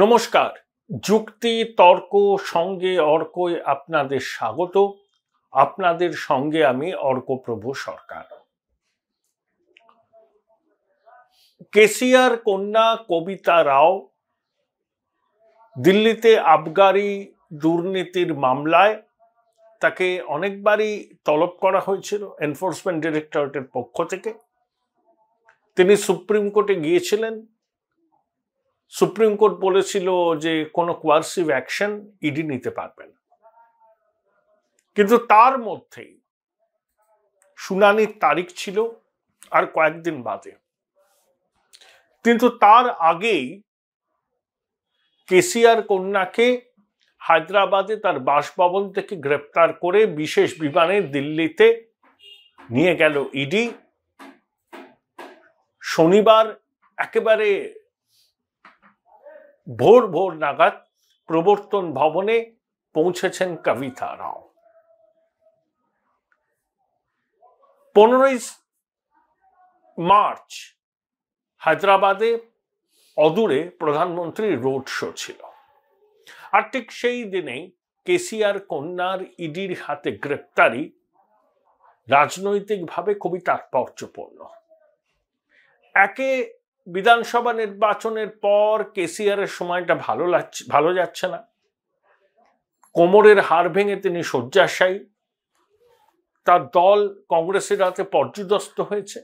নমস্কার যুক্তি তর্ক সঙ্গে অর্কয় আপনাদের স্বাগত আপনাদের সঙ্গে আমি অর্কপ্রভু সরকার কেসিয়ার কন্যা কবিতা রাও দিল্লিতে আবগারি দুর্নীতির মামলায় তাকে অনেকবারই তলব করা হয়েছিল এনফোর্সমেন্ট ডিরেক্টরেটের পক্ষ থেকে তিনি সুপ্রিম কোর্টে গিয়েছিলেন সুপ্রিম কোর্ট বলেছিল যে কোনো কোয়ার্সিভ অ্যাকশন ইডি নিতে পারবে না কিন্তু তার মধ্যেই শুনানির তারিখ ছিল আর কয়েকদিন বাদে কিন্তু তার আগেই কেসিআর কন্যাকে হায়দ্রাবাদে তার বাসভবন থেকে গ্রেপ্তার করে বিশেষ বিমানে দিল্লিতে নিয়ে গেল ইডি শনিবার একেবারে ভোর ভোর নাগাদ প্রবর্তন ভবনে পৌঁছেছেন কবিতা রাও পনেরোই মার্চ হায়দ্রাবাদে অদূরে প্রধানমন্ত্রীর রোড শো ছিল আর ঠিক সেই দিনেই কেসিআর কন্যার ইডির হাতে গ্রেপ্তারি রাজনৈতিকভাবে খুবই তাৎপর্যপূর্ণ একে বিধানসভা নির্বাচনের পর কেসিআরের সময়টা ভালো লাগছে ভালো যাচ্ছে না কোমরের হার ভেঙে তিনি শয্যাশায়ী তার দল কংগ্রেসের হাতে পর্যুদস্ত হয়েছে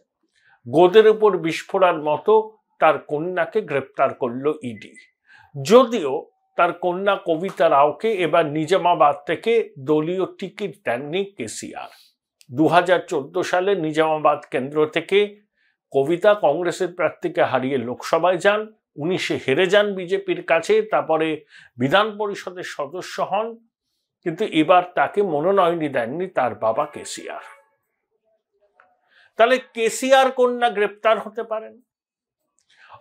গোদের উপর বিস্ফোরার মতো তার কন্যাকে গ্রেপ্তার করল ইডি যদিও তার কন্যা কবিতা রাওকে এবার নিজামাবাদ থেকে দলীয় টিকিট দেননি কেসিআর দু সালে নিজামাবাদ কেন্দ্র থেকে কবিতা কংগ্রেসের প্রার্থীকে হারিয়ে লোকসভায় যান উনি সে হেরে যান বিজেপির কাছে তারপরে বিধান পরিষদের সদস্য হন কিন্তু এবার তাকে মনোনয়নই দেননি তার বাবা কেসিআর তাহলে কেসিআর কন্যা গ্রেপ্তার হতে পারেন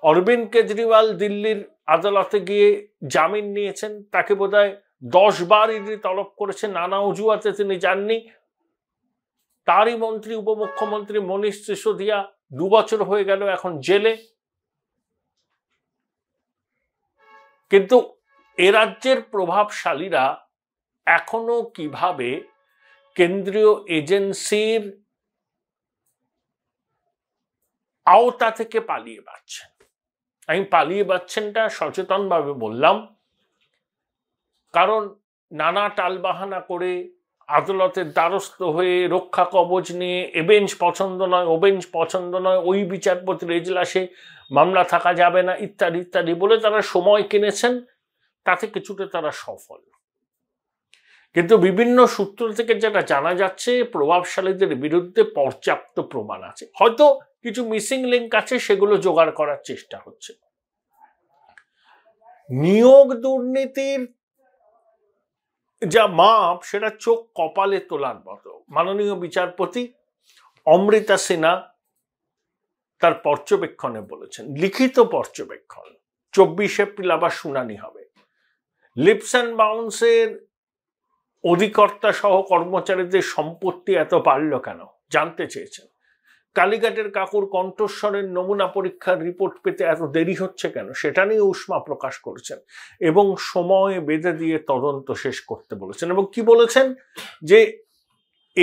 অরবিন্দ কেজরিওয়াল দিল্লির আদালতে গিয়ে জামিন নিয়েছেন তাকে বোধহয় দশ বার ইডি তলব করেছে নানা অজুহাতে তিনি যাননি তারই মন্ত্রী উপমুখ্যমন্ত্রী মনীষ সিসোদিয়া দু বছর হয়ে গেল এখন জেলে কিন্তু এ রাজ্যের প্রভাবশালীরা এখনো কিভাবে কেন্দ্রীয় এজেন্সির আওতা থেকে পালিয়ে পাচ্ছেন আমি পালিয়ে পাচ্ছেনটা সচেতনভাবে বললাম কারণ নানা টালবাহানা করে আদালতের দ্বারস্থ হয়ে রক্ষা কবচ নিয়ে এবেঞ্চ পছন্দ নয় ওবেঞ্চ পছন্দ নয় ওই বিচারপতির এজলাসে মামলা থাকা যাবে না ইত্যাদি ইত্যাদি বলে তারা সময় কিনেছেন তাতে কিছুটা তারা সফল কিন্তু বিভিন্ন সূত্র থেকে যেটা জানা যাচ্ছে প্রভাবশালীদের বিরুদ্ধে পর্যাপ্ত প্রমাণ আছে হয়তো কিছু মিসিং লিঙ্ক আছে সেগুলো জোগাড় করার চেষ্টা হচ্ছে নিয়োগ দুর্নীতির যা মাপ সেটা চোখ কপালে তোলার মতো মাননীয় বিচারপতি অমৃতা সিনহা তার পর্যবেক্ষণে বলেছেন লিখিত পর্যবেক্ষণ চব্বিশ এপ্রিল আবার শুনানি হবে লিপস অ্যান্ড বাউন্সের অধিকর্তা সহ কর্মচারীদের সম্পত্তি এত বাড়ল কেন জানতে চেয়েছেন কালীঘাটের কাকুর কণ্ঠস্বরের নমুনা পরীক্ষার রিপোর্ট পেতে এত দেরি হচ্ছে কেন সেটা নিয়ে উষ্মা প্রকাশ করেছেন এবং সময় বেঁধে দিয়ে তদন্ত শেষ করতে বলেছেন এবং কি বলেছেন যে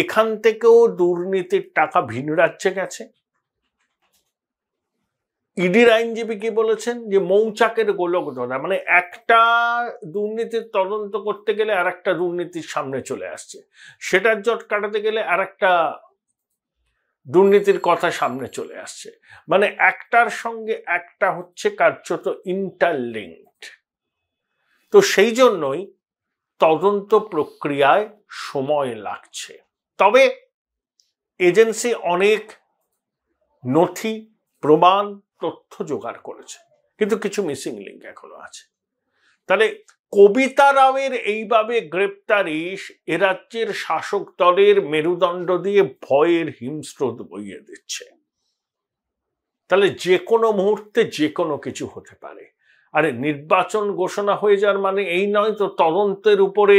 এখান থেকেও দুর্নীতির টাকা ভিন রাজ্যে গেছে ইডির আইনজীবী কি বলেছেন যে মৌচাকের গোলক ধরা মানে একটা দুর্নীতির তদন্ত করতে গেলে আর একটা দুর্নীতির সামনে চলে আসছে সেটার জট কাটাতে গেলে আর একটা দুর্নীতির কথা সামনে চলে আসছে মানে একটার সঙ্গে একটা হচ্ছে কার্যত ইন্টারলিঙ্কড তো সেই জন্যই তদন্ত প্রক্রিয়ায় সময় লাগছে তবে এজেন্সি অনেক নথি প্রমাণ তথ্য জোগাড় করেছে কিন্তু কিছু মিসিং লিঙ্ক এখনো আছে তাহলে কবিতা রামের এইভাবে গ্রেপ্তারি এ রাজ্যের শাসক দলের মেরুদণ্ড দিয়ে ভয়ের হিমস্রোত বইয়ে দিচ্ছে তাহলে যে কোনো মুহূর্তে যে কোনো কিছু হতে পারে আরে নির্বাচন ঘোষণা হয়ে যাওয়ার মানে এই নয় তো তদন্তের উপরে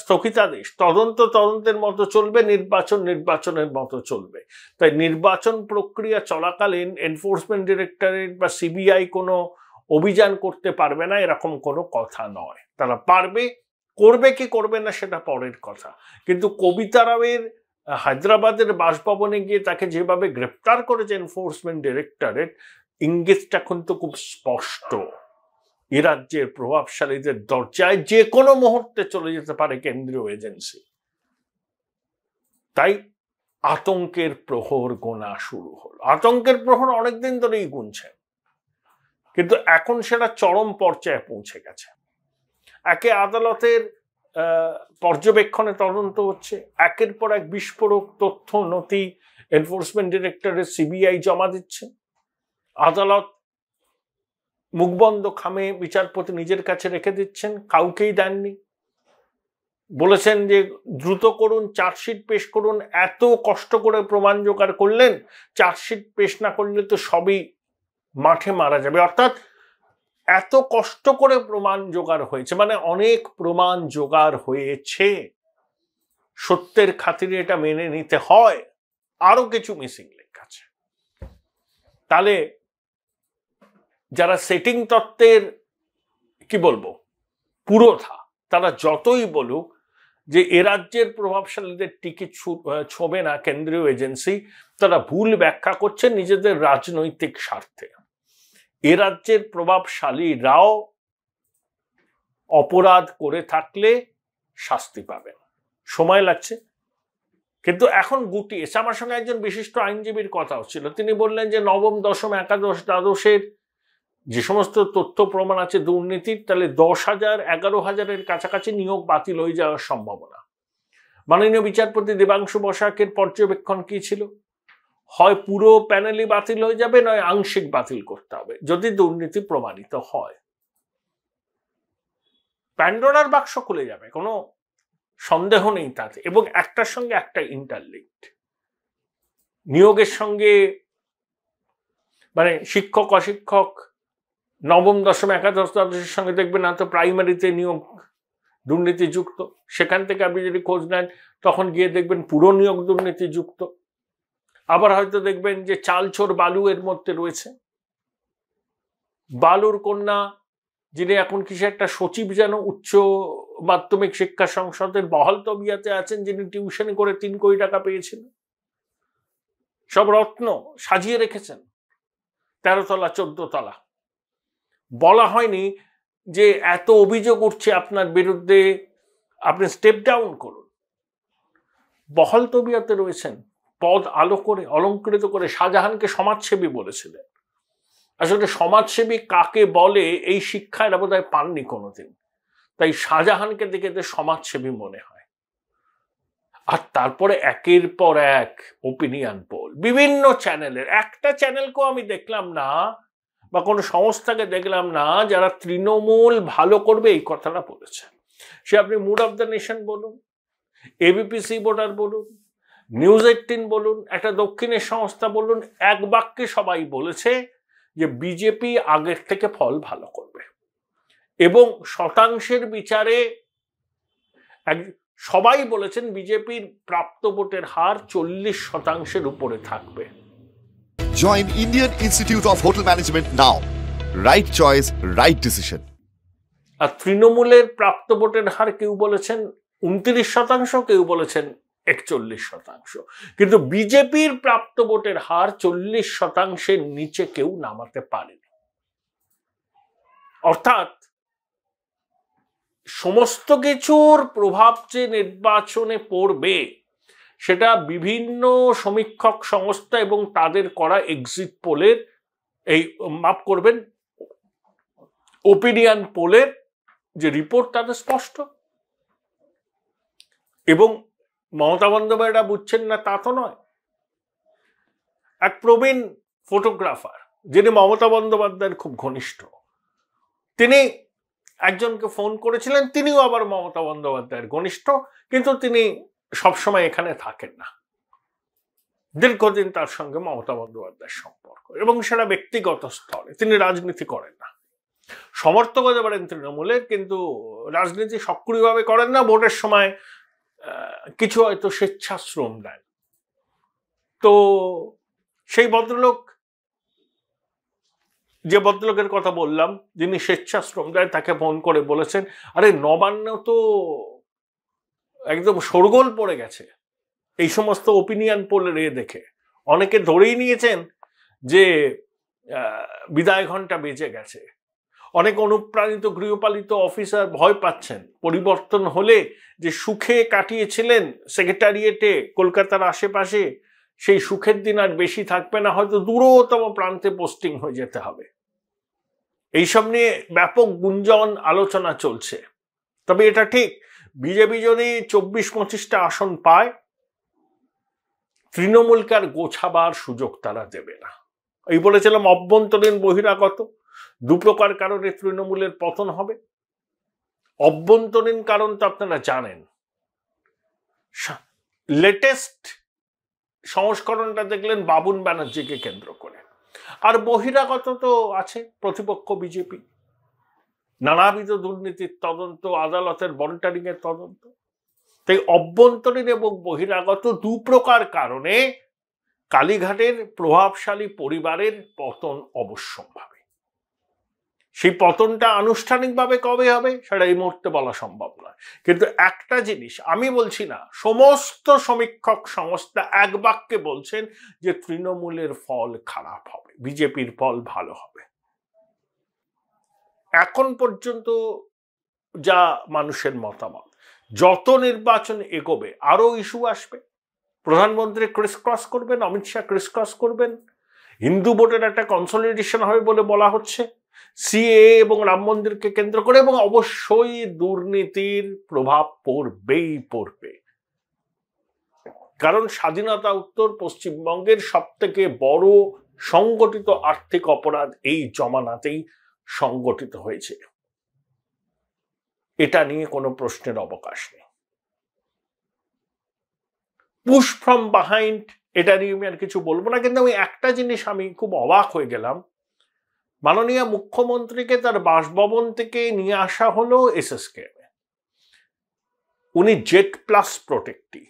স্থগিতাদেশ তদন্ত তদন্তের মতো চলবে নির্বাচন নির্বাচনের মতো চলবে তাই নির্বাচন প্রক্রিয়া চলাকালীন এনফোর্সমেন্ট ডিরেক্টরেট বা সিবিআই কোনো অভিযান করতে পারবে না এরকম কোনো কথা নয় তারা পারবে করবে কি করবে না সেটা পরের কথা কিন্তু কবিতা রাওয়ের হায়দ্রাবাদের বাসভবনে গিয়ে তাকে যেভাবে গ্রেপ্তার করেছে এনফোর্সমেন্ট ডিরেক্টরেট ইঙ্গিতটা এখন তো খুব স্পষ্ট এ রাজ্যের প্রভাবশালীদের দরজায় যে কোনো মুহূর্তে চলে যেতে পারে কেন্দ্রীয় এজেন্সি তাই আতঙ্কের প্রহর গোনা শুরু হল আতঙ্কের প্রহর অনেকদিন ধরেই গুনছেন কিন্তু এখন সেটা চরম পর্যায়ে পৌঁছে গেছে একে আদালতের পর্যবেক্ষণে তদন্ত হচ্ছে একের পর এক বিস্ফোরক তথ্য নথি এনফোর্সমেন্ট ডিরেক্টরের সিবিআই জমা দিচ্ছে আদালত মুখবন্ধ খামে বিচারপতি নিজের কাছে রেখে দিচ্ছেন কাউকেই দেননি বলেছেন যে দ্রুত করুন চার্জশিট পেশ করুন এত কষ্ট করে প্রমাণ জোগাড় করলেন চার্জশিট পেশ না করলে তো সবই মাঠে মারা যাবে অর্থাৎ এত কষ্ট করে প্রমাণ জোগাড় হয়েছে মানে অনেক প্রমাণ জোগাড় হয়েছে সত্যের খাতিরে এটা মেনে নিতে হয় আরো কিছু মিসিং লিঙ্ক আছে তাহলে যারা সেটিং তত্ত্বের কি বলবো পুরোধা তারা যতই বলুক যে এ রাজ্যের প্রভাবশালীদের টিকিট ছোবে না কেন্দ্রীয় এজেন্সি তারা ভুল ব্যাখ্যা করছে নিজেদের রাজনৈতিক স্বার্থে এ রাজ্যের প্রভাবশালীরাও অপরাধ করে থাকলে শাস্তি পাবেন সময় লাগছে কিন্তু এখন গুটি এসে আমার সঙ্গে একজন বিশিষ্ট আইনজীবীর কথা হচ্ছিল তিনি বললেন যে নবম দশম একাদশ দ্বাদশের যে সমস্ত তথ্য প্রমাণ আছে দুর্নীতির তাহলে দশ হাজার এগারো হাজারের কাছাকাছি নিয়োগ বাতিল হয়ে যাওয়ার সম্ভাবনা মাননীয় বিচারপতি দেবাংশু বসাকের পর্যবেক্ষণ কি ছিল হয় পুরো প্যানেলই বাতিল হয়ে যাবে নয় আংশিক বাতিল করতে হবে যদি দুর্নীতি প্রমাণিত হয় প্যান্ডোরার বাক্স খুলে যাবে কোনো সন্দেহ নেই তাতে এবং একটার সঙ্গে একটা ইন্টারলিঙ্কড নিয়োগের সঙ্গে মানে শিক্ষক অশিক্ষক নবম দশম একাদশ দ্বাদশের সঙ্গে দেখবেন না তো প্রাইমারিতে নিয়োগ দুর্নীতিযুক্ত সেখান থেকে আপনি যদি খোঁজ নেন তখন গিয়ে দেখবেন পুরো নিয়োগ দুর্নীতিযুক্ত আবার হয়তো দেখবেন যে চালছোর বালু এর মধ্যে রয়েছে বালুর কন্যা যিনি এখন কিসে একটা সচিব যেন উচ্চ মাধ্যমিক শিক্ষা সংসদের বহাল তবিয়াতে আছেন যিনি টিউশন করে তিন কোটি টাকা পেয়েছিলেন সব রত্ন সাজিয়ে রেখেছেন তেরোতলা চোদ্দতলা বলা হয়নি যে এত অভিযোগ উঠছে আপনার বিরুদ্ধে আপনি স্টেপ ডাউন করুন বহল তবিয়াতে রয়েছেন পদ আলো করে অলঙ্কৃত করে শাহজাহানকে সমাজসেবী বলেছিলেন আসলে সমাজসেবী কাকে বলে এই শিক্ষা এরা বোধহয় পাননি কোনোদিন তাই শাহজাহানকে দেখে এদের সমাজসেবী মনে হয় আর তারপরে একের পর এক ওপিনিয়ন পোল বিভিন্ন চ্যানেলের একটা চ্যানেলকেও আমি দেখলাম না বা কোনো সংস্থাকে দেখলাম না যারা তৃণমূল ভালো করবে এই কথাটা বলেছে সে আপনি মুড অফ দ্য নেশন বলুন এবিপিসি ভোটার বলুন নিউজ এইটিন বলুন একটা দক্ষিণের সংস্থা বলুন এক বাক্যে সবাই বলেছে যে বিজেপি আগের থেকে ফল ভালো করবে এবং শতাংশের বিচারে এক সবাই বলেছেন বিজেপির প্রাপ্ত ভোটের হার চল্লিশ শতাংশের উপরে থাকবে join Indian institute of hotel management now right choice right decision আর তৃণমূলের প্রাপ্ত ভোটের হার কেউ বলেছেন উনত্রিশ শতাংশ কেউ বলেছেন একচল্লিশ শতাংশ কিন্তু বিজেপির প্রাপ্ত ভোটের হার চল্লিশ শতাংশের নিচে কেউ নামাতে পারেনি অর্থাৎ সমস্ত কিছুর প্রভাব যে নির্বাচনে পড়বে সেটা বিভিন্ন সমীক্ষক সংস্থা এবং তাদের করা এক্সিট পোলের এই মাপ করবেন ওপিনিয়ন পোলের যে রিপোর্ট তাদের স্পষ্ট এবং মমতা বন্দ্যোপাধ্যায় বুঝছেন না তা তো নয় এক প্রবীণ ফটোগ্রাফার যিনি মমতা বন্দ্যোপাধ্যায়ের খুব ঘনিষ্ঠ তিনি একজনকে ফোন করেছিলেন তিনিও আবার মমতা বন্দ্যোপাধ্যায়ের ঘনিষ্ঠ কিন্তু তিনি সবসময় এখানে থাকেন না দীর্ঘদিন তার সঙ্গে মমতা বন্দ্যোপাধ্যায়ের সম্পর্ক এবং সেটা ব্যক্তিগত স্তরে তিনি রাজনীতি করেন না সমর্থক হতে পারেন তৃণমূলের কিন্তু রাজনীতি সক্রিয়ভাবে করেন না ভোটের সময় কিছু হয়তো স্বেচ্ছাশ্রম দেয় তো সেই ভদ্রলোক যে ভদ্রলোকের কথা বললাম যিনি স্বেচ্ছাশ্রম দেয় তাকে ফোন করে বলেছেন আরে নবান্ন তো একদম সরগোল পড়ে গেছে এই সমস্ত ওপিনিয়ন পড়লে রে দেখে অনেকে ধরেই নিয়েছেন যে বিদায় ঘন্টা বেজে গেছে অনেক অনুপ্রাণিত গৃহপালিত অফিসার ভয় পাচ্ছেন পরিবর্তন হলে যে সুখে কাটিয়েছিলেন সেক্রেটারিয়েটে কলকাতার আশেপাশে সেই সুখের দিন আর বেশি থাকবে না হয়তো দূরতম প্রান্তে পোস্টিং হয়ে যেতে হবে এইসব নিয়ে ব্যাপক গুঞ্জন আলোচনা চলছে তবে এটা ঠিক বিজেপি যদি চব্বিশ পঁচিশটা আসন পায় তৃণমূলকে আর গোছাবার সুযোগ তারা দেবে না এই বলেছিলাম অভ্যন্তরীণ বহিরাগত দুপ্রকার কারণে তৃণমূলের পতন হবে অভ্যন্তরীণ কারণ তো আপনারা জানেন লেটেস্ট সংস্করণটা দেখলেন বাবুন ব্যানার্জিকে কেন্দ্র করে আর বহিরাগত তো আছে প্রতিপক্ষ বিজেপি নানাবিধ দুর্নীতির তদন্ত আদালতের মনিটারিং এর তদন্ত তাই অভ্যন্তরীণ এবং বহিরাগত দু প্রকার কারণে কালীঘাটের প্রভাবশালী পরিবারের পতন অবশ্যম্ভাবী সেই পতনটা আনুষ্ঠানিকভাবে কবে হবে সেটা এই মুহূর্তে বলা সম্ভব নয় কিন্তু একটা জিনিস আমি বলছি না সমস্ত সমীক্ষক সংস্থা এক বাক্যে বলছেন যে তৃণমূলের ফল খারাপ হবে বিজেপির ফল ভালো হবে এখন পর্যন্ত যা মানুষের মতামত যত নির্বাচন এগোবে আরও ইস্যু আসবে প্রধানমন্ত্রী ক্রিস ক্রস করবেন অমিত শাহ ক্রিস ক্রস করবেন হিন্দু ভোটের একটা কনসলিডেশন হবে বলে বলা হচ্ছে সিএ এবং রাম মন্দিরকে কেন্দ্র করে এবং অবশ্যই দুর্নীতির প্রভাব পড়বেই পড়বে কারণ স্বাধীনতা উত্তর পশ্চিমবঙ্গের সব থেকে বড় সংগঠিত আর্থিক অপরাধ এই জমানাতেই সংগঠিত হয়েছে এটা নিয়ে কোনো প্রশ্নের অবকাশ নেই পুশ ফ্রম বাহাইন্ড এটা নিয়ে আমি আর কিছু বলবো না কিন্তু আমি একটা জিনিস আমি খুব অবাক হয়ে গেলাম মাননীয় মুখ্যমন্ত্রীকে তার বাসভবন থেকে নিয়ে আসা হলো কে উনি জেট প্লাস প্রোটেক্টি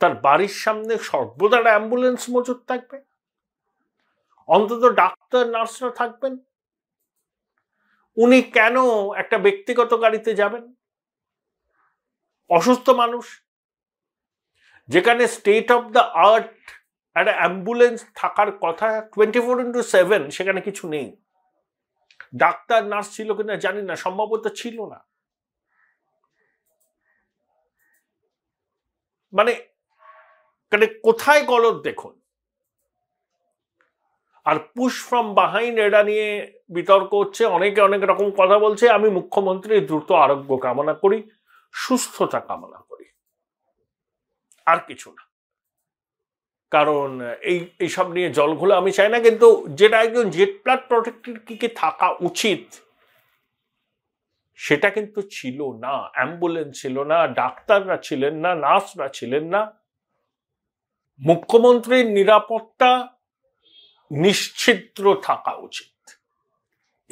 তার বাড়ির সামনে সর্বদা অ্যাম্বুলেন্স মজুদ থাকবে অন্তত ডাক্তার নার্সরা থাকবেন উনি কেন একটা ব্যক্তিগত গাড়িতে যাবেন অসুস্থ মানুষ যেখানে স্টেট অফ দ্য আর্ট একটা অ্যাম্বুলেন্স থাকার কথা টোয়েন্টি ফোর ইন্টু সেভেন সেখানে কিছু নেই ডাক্তার নার্স ছিল কিনা জানি না সম্ভবত ছিল না মানে মানে কোথায় গলত দেখুন আর পুশ ফ্রম বাহাইন এটা নিয়ে বিতর্ক হচ্ছে অনেকে অনেক রকম কথা বলছে আমি মুখ্যমন্ত্রীর দ্রুত আরোগ্য কামনা করি সুস্থতা কামনা করি আর কিছু না কারণ এই এইসব নিয়ে জলগুলো আমি চাই না কিন্তু যেটা একজন জেট প্লাট প্রোটেক্টের কি কি থাকা উচিত সেটা কিন্তু ছিল না অ্যাম্বুলেন্স ছিল না ডাক্তাররা ছিলেন না নার্সরা ছিলেন না মুখ্যমন্ত্রীর নিরাপত্তা নিশ্চিত্র থাকা উচিত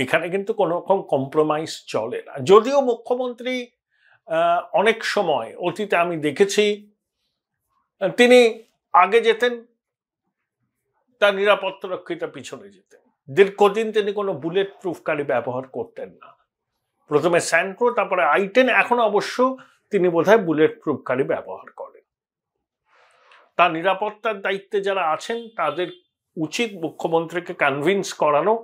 এখানে কিন্তু কোনো রকম কম্প্রোমাইজ চলে না যদিও মুখ্যমন্ত্রী অনেক সময় অতীতে আমি দেখেছি তিনি আগে যেতেন তার নিরাপত্তা রক্ষিতা পিছনে যেতেন দীর্ঘদিন তিনি কোনো বুলেট প্রুফ গাড়ি ব্যবহার করতেন না প্রথমে স্যান্ট্রো তারপরে আইটেন এখন অবশ্য তিনি বোধহয় বুলেট প্রুফ গাড়ি ব্যবহার করেন তার নিরাপত্তার দায়িত্বে যারা আছেন তাদের উচিত মুখ্যমন্ত্রীকে কনভিন্স করানো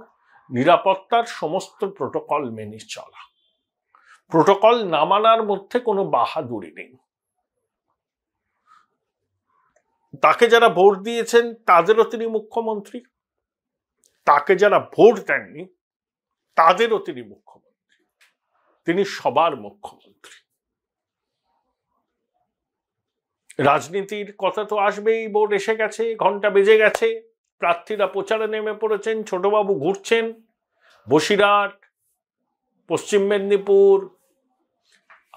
নিরাপত্তার সমস্ত প্রোটোকল মেনে চলা প্রোটোকল না মানার মধ্যে কোনো বাহাদুরি নেই তাকে যারা ভোট দিয়েছেন তাদেরও তিনি মুখ্যমন্ত্রী তাকে যারা ভোট দেননি তাদেরও তিনি মুখ্যমন্ত্রী তিনি সবার মুখ্যমন্ত্রী রাজনীতির কথা তো আসবেই ভোট এসে গেছে ঘন্টা বেজে গেছে প্রার্থীরা প্রচারে নেমে পড়েছেন ছোটবাবু ঘুরছেন বসিরহাট পশ্চিম মেদিনীপুর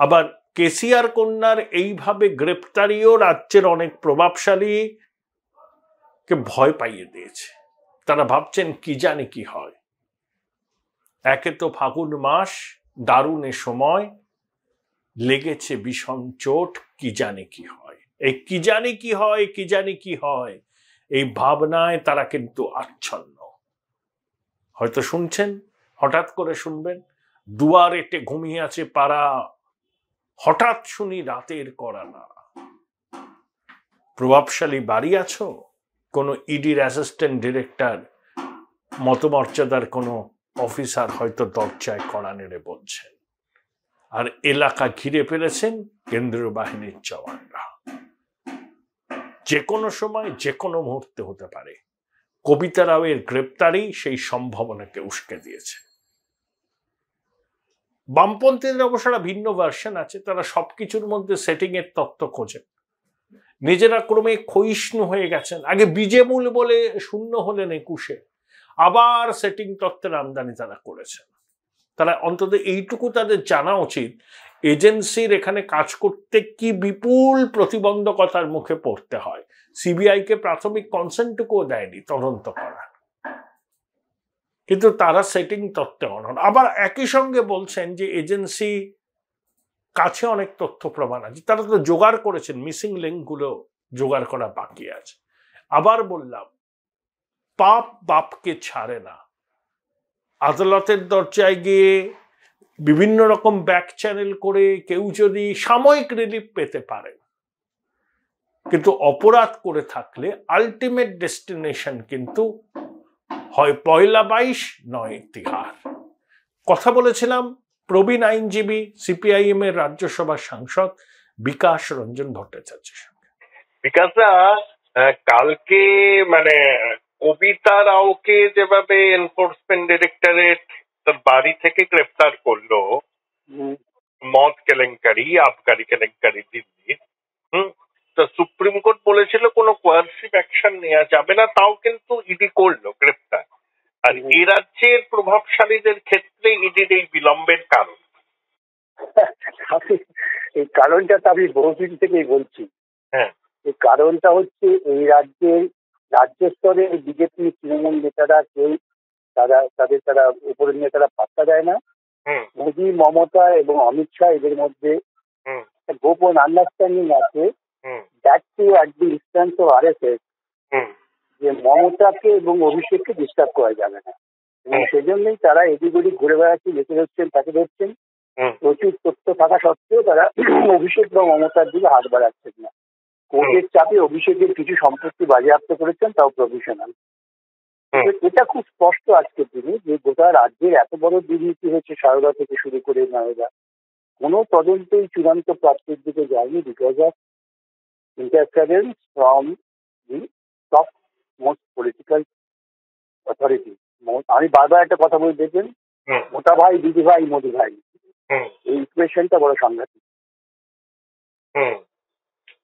আবার কেসিআর কন্যার এইভাবে গ্রেপ্তারিও রাজ্যের অনেক প্রভাবশালী কে ভয় পাইয়ে দিয়েছে তারা ভাবছেন কি জানি কি হয় একে তো ফাগুন মাস দারুণ এ সময় লেগেছে ভীষণ চোট কি জানি কি হয় এই কি জানি কি হয় কি জানি কি হয় এই ভাবনায় তারা কিন্তু আচ্ছন্ন হয়তো শুনছেন হঠাৎ করে শুনবেন এটে ঘুমিয়ে আছে পাড়া হঠাৎ শুনি রাতের করা প্রভাবশালী বাড়ি আছো কোনো ইডির অ্যাসিস্ট্যান্ট ডিরেক্টর মতমর্যাদার কোনো অফিসার হয়তো দরজায় কড়া নেড়ে বলছেন আর এলাকা ঘিরে ফেলেছেন কেন্দ্রীয় বাহিনীর জওয়ানরা যে কোনো সময় যে কোনো মুহূর্তে হতে পারে কবিতা রাওয়ের গ্রেপ্তারই সেই সম্ভাবনাকে উস্কে দিয়েছে বামপন্থীদের অবশ্য একটা ভিন্ন ভার্সন আছে তারা সব কিছুর মধ্যে সেটিংয়ের তত্ত্ব খোঁজে নিজেরা ক্রমে ক্ষয়িষ্ণু হয়ে গেছেন আগে বিজেমূল বলে শূন্য হলেন একুশে আবার সেটিং তত্ত্বের আমদানি তারা করেছেন তারা অন্তত এইটুকু তাদের জানা উচিত এজেন্সির এখানে কাজ করতে কি বিপুল প্রতিবন্ধকতার মুখে পড়তে হয় সিবিআইকে প্রাথমিক কনসেন্টটুকুও দেয়নি তদন্ত করা কিন্তু তারা সেটিং তত্ত্বে অনন আবার একই সঙ্গে বলছেন যে এজেন্সি কাছে অনেক তথ্য প্রমাণ আছে তারা তো জোগাড় করেছেন মিসিং লিঙ্কগুলো জোগাড় করা বাকি আছে আবার বললাম পাপ বাপকে ছাড়ে না আদালতের দরজায় গিয়ে বিভিন্ন রকম ব্যাক চ্যানেল করে কেউ যদি সাময়িক রিলিফ পেতে পারে কিন্তু অপরাধ করে থাকলে আলটিমেট ডেস্টিনেশন কিন্তু হয় পয়লা বাইশ নয় তিহার কথা বলেছিলাম প্রবীণ আইনজীবী সিপিআইএম এর রাজ্যসভার সাংসদ বিকাশ রঞ্জন ভট্টাচার্যের সঙ্গে বিকাশ কালকে মানে কবিতা রাওকে যেভাবে এনফোর্সমেন্ট ডিরেক্টরেট তার বাড়ি থেকে গ্রেফতার করলো মদ কেলেঙ্কারি আবকারি কেলেঙ্কারি দিল্লির হম সুপ্রিম কোর্ট বলেছিল কোনো কোয়ার্সিভ অ্যাকশন নেওয়া যাবে না তাও কিন্তু ইডি করলো গ্রেফতার আর এ রাজ্যের প্রভাবশালীদের ক্ষেত্রে ইডির এই বিলম্বের কারণ এই কারণটা তো আমি বহুদিন থেকেই বলছি হ্যাঁ। এই কারণটা হচ্ছে এই রাজ্যের রাজ্য স্তরে বিজেপি তৃণমূল নেতারা কেউ তারা তাদের তারা উপরের নেতারা পাত্তা দেয় না মোদী মমতা এবং অমিত শাহ এদের মধ্যে গোপন আন্ডারস্ট্যান্ডিং আছে back to at the instance of R S S যে মমতাকে এবং অভিষেককে ডিস্টার্ব করা যাবে না এবং সেজন্যই তারা এদিক ওদিক ঘুরে বেড়াচ্ছে লেখে ধরছেন তাকে ধরছেন প্রচুর তথ্য থাকা সত্ত্বেও তারা অভিষেক বা মমতার দিকে হাত বাড়াচ্ছেন না কোর্টের চাপে অভিষেকের কিছু সম্পত্তি বাজেয়াপ্ত করেছেন তাও প্রভিশনাল এটা খুব স্পষ্ট আজকের দিনে যে গোটা রাজ্যের এত বড় দুর্নীতি হয়েছে সারদা থেকে শুরু করে নয়দা কোনো তদন্তই চূড়ান্ত প্রাপ্তির দিকে যায়নি because of interference from the top most political authority আমি বারবার একটা কথা বলে দেখবেন মোটা ভাই দিদি ভাই মোদি ভাই এই ইকুয়েশনটা বড় সাংঘাতিক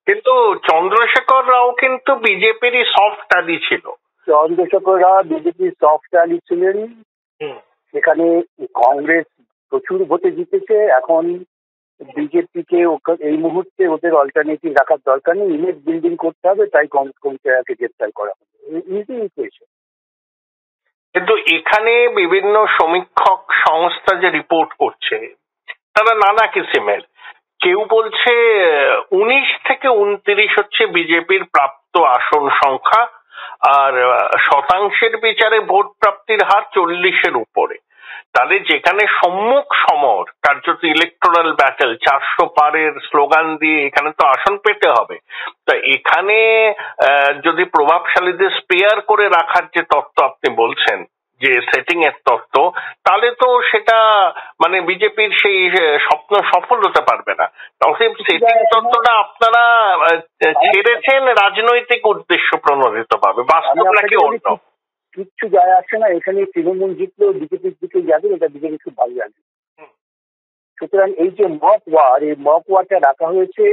কিন্তু চন্দ্রশেখর রাও কিন্তু বিজেপিরই সফট আলি ছিল Chandrashekar Rao BJP soft ally ছিলেন সেখানে কংগ্রেস প্রচুর ভোটে জিতেছে এখন বিজেপিকে এই মুহূর্তে ওদের অল্টারনেটিভ রাখার দরকার নেই ইমেজ বিল্ডিং করতে হবে তাই কমকেরাকে গ্রেপ্তার করা হবে ইকুয়েশন কিন্তু এখানে বিভিন্ন সমীক্ষক সংস্থা যে রিপোর্ট করছে তারা নানা কিসিমের কেউ বলছে উনিশ থেকে উনত্রিশ হচ্ছে বিজেপির প্রাপ্ত আসন সংখ্যা আর শতাংশের বিচারে ভোট প্রাপ্তির হার চল্লিশের উপরে তাহলে যেখানে সম্মুখ সমর কার্যত ইলেকট্রাল ব্যাটেল চারশো পারের স্লোগান দিয়ে এখানে তো আসন পেতে হবে তা এখানে যদি প্রভাবশালীদের স্পেয়ার করে রাখার যে তত্ত্ব আপনি বলছেন যে সেটিং এর তত্ত্ব তাহলে তো সেটা মানে বিজেপির সেই স্বপ্ন সফল হতে পারবে না অতএব সেটিং হ্যাঁ, হ্যাঁ। তত্ত্বটা আপনারা ছেড়েছেন রাজনৈতিক উদ্দেশ্য প্রণোদিত ভাবে বাস্তব নাকি অন্য কিচ্ছু যায় আসে না এখানে তৃণমূল জিতলেও বিজেপির দিকে যাবে এটা বিজেপি খুব ভালো জানে সুতরাং এই যে মক ওয়ার এই মক ওয়ারটা রাখা হয়েছে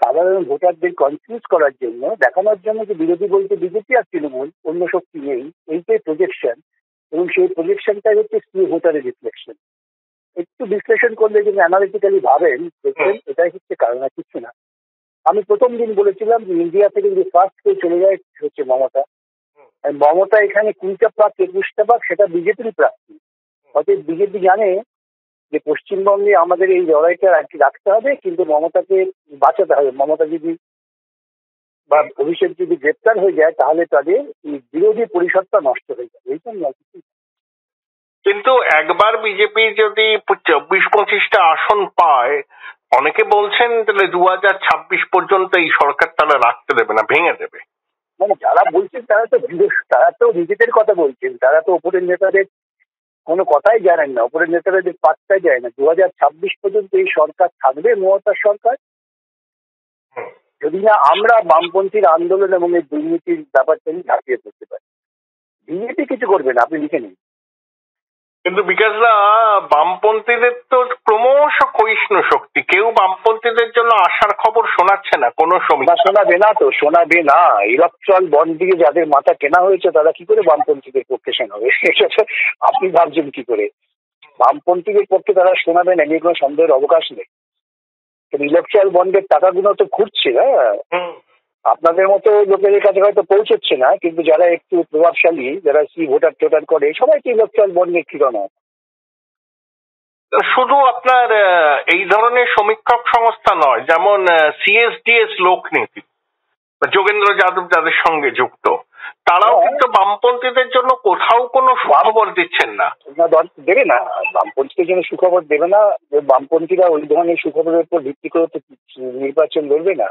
সাধারণ ভোটারদের কনফিউজ করার জন্য দেখানোর জন্য যে বিরোধী বলতে বিজেপি আর তৃণমূল অন্য শক্তি নেই এইটাই প্রজেকশন এবং সেই প্রজেকশনটাই হচ্ছে স্ত্রী ভোটারের রিফ্লেকশন একটু বিশ্লেষণ করলে যদি অ্যানালিটিক্যালি ভাবেন দেখবেন এটাই হচ্ছে কারণ আর কিছু না আমি প্রথম দিন বলেছিলাম যে ইন্ডিয়া থেকে যদি ফার্স্ট কেউ চলে যায় হচ্ছে মমতা মমতা এখানে কুড়িটা প্রাক একুশটা পাক সেটা বিজেপির প্রার্থী অর্থাৎ বিজেপি জানে যে পশ্চিমবঙ্গে আমাদের এই লড়াইটা রাখতে হবে কিন্তু মমতাকে বাঁচাতে হবে মমতা যদি বা অভিষেক যদি গ্রেপ্তার হয়ে যায় তাহলে তাদের বিরোধী পরিষদটা নষ্ট হয়ে যাবে এই জন্য কিন্তু একবার বিজেপি যদি চব্বিশ পঁচিশটা আসন পায় অনেকে বলছেন তাহলে দু হাজার ছাব্বিশ পর্যন্ত এই সরকার তারা রাখতে দেবে না ভেঙে দেবে মানে যারা বলছেন তারা তো তারা তো নিজেদের কথা বলছেন তারা তো ওপরের নেতাদের কোনো কথাই জানেন না ওপরের নেতারা যে পাত্তা যায় না দু ছাব্বিশ পর্যন্ত এই সরকার থাকবে মমতার সরকার যদি না আমরা বামপন্থীর আন্দোলন এবং এই দুর্নীতির ব্যাপারটা নিয়ে ঝাঁপিয়ে পড়তে পারি বিজেপি কিছু করবে না আপনি লিখে নিন কিন্তু বিকাশদা বামপন্থীদের তো ক্রমশ ক্ষয়িষ্ণু শক্তি কেউ বামপন্থীদের জন্য আসার খবর শোনাচ্ছে না কোনো সময় শোনাবে না তো শোনাবে না ইলেকট্রাল বন্ড দিয়ে যাদের মাথা কেনা হয়েছে তারা কি করে বামপন্থীদের পক্ষে শোনাবে আপনি ভাবছেন কি করে বামপন্থীদের পক্ষে তারা শোনাবে না নিয়ে কোনো সন্দেহের অবকাশ নেই ইলেকট্রাল বন্ডের টাকাগুলো তো খুঁজছে হ্যাঁ আপনাদের মতো লোকেদের কাছে হয়তো পৌঁছচ্ছে না কিন্তু যারা একটু প্রভাবশালী যারা সি ভোটার টোটার করে সবাই কি ইলেকট্রাল নিচ্ছিল না শুধু আপনার এই ধরনের সমীক্ষক সংস্থা নয় যেমন সিএসডিএস লোকনীতি যোগেন্দ্র যাদব যাদের সঙ্গে যুক্ত তারাও হ্যাঁ। কিন্তু বামপন্থীদের জন্য কোথাও কোনো সুখবর দিচ্ছেন না দেবে না বামপন্থীদের জন্য সুখবর দেবে না বামপন্থীরা ওই ধরনের সুখবরের উপর ভিত্তি করে তো নির্বাচন লড়বে না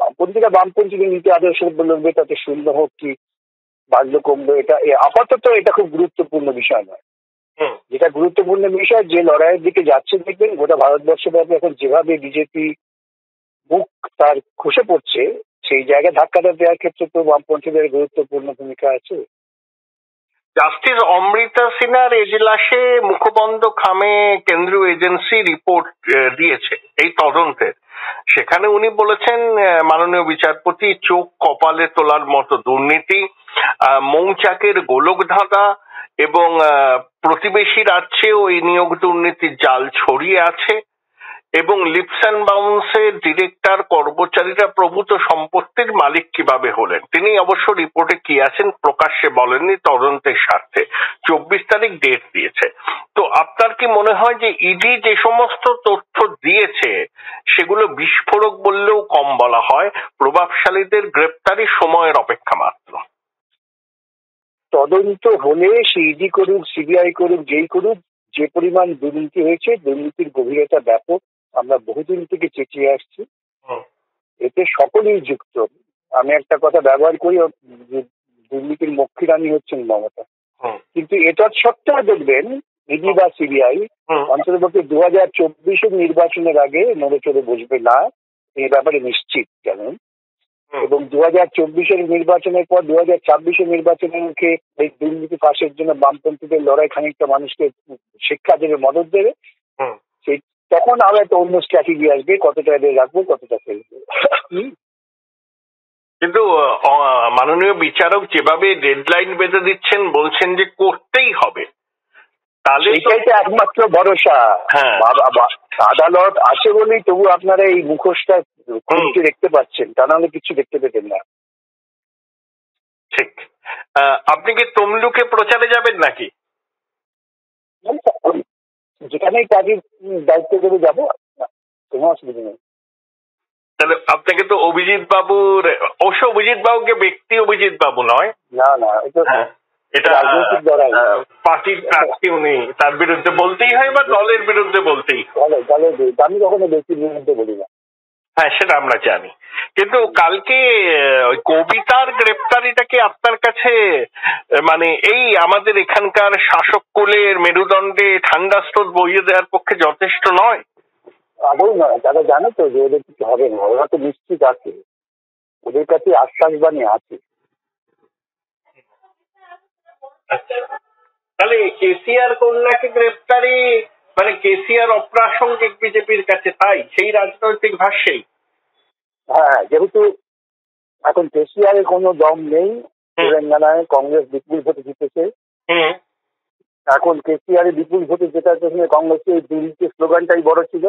বামপন্থীরা বামপন্থীদের নীতি আদর্শ বলবে তাতে শূন্য হোক কি বাড়লো কমলো এটা আপাতত এটা খুব গুরুত্বপূর্ণ বিষয় নয় যেটা গুরুত্বপূর্ণ বিষয় যে লড়াইয়ের দিকে যাচ্ছে দেখবেন গোটা ভারতবর্ষ ব্যাপী এখন যেভাবে বিজেপি মুখ তার খসে পড়ছে সেই জায়গায় ধাক্কাটা দেওয়ার ক্ষেত্রে তো বামপন্থীদের গুরুত্বপূর্ণ ভূমিকা আছে জাস্টিস অমৃতা সিনহার এজলাসে মুখবন্ধ খামে কেন্দ্রীয় এজেন্সি রিপোর্ট দিয়েছে এই তদন্তের সেখানে উনি বলেছেন মাননীয় বিচারপতি চোখ কপালে তোলার মতো দুর্নীতি মৌচাকের গোলক ধাঁধা এবং প্রতিবেশী রাজ্যেও এই নিয়োগ দুর্নীতির জাল ছড়িয়ে আছে এবং লিপস অ্যান্ড বাউন্সে ডিরেক্টর কর্মচারীরা প্রভূত সম্পত্তির মালিক কিভাবে হলেন তিনি অবশ্য রিপোর্টে কি আছেন প্রকাশ্যে বলেননি তদন্তের স্বার্থে চব্বিশ তারিখ ডেট দিয়েছে তো আপনার কি মনে হয় যে ইডি যে সমস্ত তথ্য দিয়েছে সেগুলো বিস্ফোরক বললেও কম বলা হয় প্রভাবশালীদের গ্রেপ্তারি সময়ের অপেক্ষা মাত্র তদন্ত হলে ইডি করুক সিবিআই করুক যেই করুক যে পরিমাণ দুর্নীতি হয়েছে দুর্নীতির গভীরতা ব্যাপক আমরা বহুদিন থেকে চেঁচিয়ে আসছি এতে সকলেই যুক্ত আমি একটা কথা ব্যবহার করি দুর্নীতির মক্ষী রানী হচ্ছেন মমতা কিন্তু এটা সত্ত্বেও দেখবেন ইডি বা সিবিআই অন্তত দু হাজার চব্বিশের নির্বাচনের আগে নড়ে চড়ে বসবে না এই ব্যাপারে নিশ্চিত কেন এবং দু হাজার চব্বিশের নির্বাচনের পর দু হাজার ছাব্বিশের নির্বাচনের মুখে এই দুর্নীতি ফাঁসের জন্য বামপন্থীদের লড়াই খানিকটা মানুষকে শিক্ষা দেবে মদত দেবে সেই তখন আরো একটা অন্য স্ট্র্যাটেজি আসবে কতটা এদের রাখবো কতটা ফেলবো কিন্তু মাননীয় বিচারক যেভাবে ডেডলাইন বেঁধে দিচ্ছেন বলছেন যে করতেই হবে তাহলে এটাই তো একমাত্র ভরসা হ্যাঁ। আদালত আছে বলেই তবু আপনারা এই মুখোশটা খুঁজতে দেখতে পাচ্ছেন তা নাহলে কিছু দেখতে পেতেন না ঠিক আপনি কি তমলুকে প্রচারে যাবেন নাকি যেখানেই কাজের দায়িত্ব করে যাবো কোনো অসুবিধা নেই তাহলে আপনাকে তো অভিজিৎ বাবুর অবশ্য অভিজিৎ বাবুকে ব্যক্তি অভিজিৎ বাবু নয় না না এটা হ্যাঁ, পার্টির প্রার্থী উনি তার বিরুদ্ধে বলতেই হয় বা হ্যাঁ। দলের বিরুদ্ধে বলতেই আমি কখনো ব্যক্তির বিরুদ্ধে বলি না হ্যাঁ সেটা আমরা জানি কিন্তু কালকে ওই কবিতার গ্রেপ্তারিটাকে আপনার কাছে মানে এই আমাদের এখানকার শাসক কুলের মেরুদণ্ডে ঠান্ডা স্রোত বইয়ে দেওয়ার পক্ষে যথেষ্ট নয় আগেই নয় তারা জানে তো যে ওদের কিছু হবে না ওরা তো নিশ্চিত আছে ওদের কাছে আশ্বাস বাণী আছে আচ্ছা। তাহলে কেসিআর কন্যাকে গ্রেপ্তারি মানে কেসিআর অপ্রাসঙ্গিক বিজেপির কাছে তাই সেই রাজনৈতিক ভাষ্যেই হ্যাঁ যেহেতু এখন কেসিআর এর কোনো দম নেই তেলেঙ্গানায় কংগ্রেস বিপুল ভোটে জিতেছে এখন কেসিআর বিপুল ভোটে জেতার পেছনে কংগ্রেসের দিল্লিতে স্লোগানটাই বড় ছিল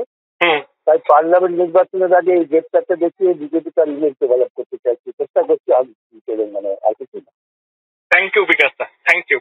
তাই পার্লামেন্ট নির্বাচনের আগে এই গ্রেপ্তারটা দেখিয়ে বিজেপি তার ইমেজ ডেভেলপ করতে চাইছি চেষ্টা করছি আমি তেলেঙ্গানায় আর কিছু না thank you Bikash thank you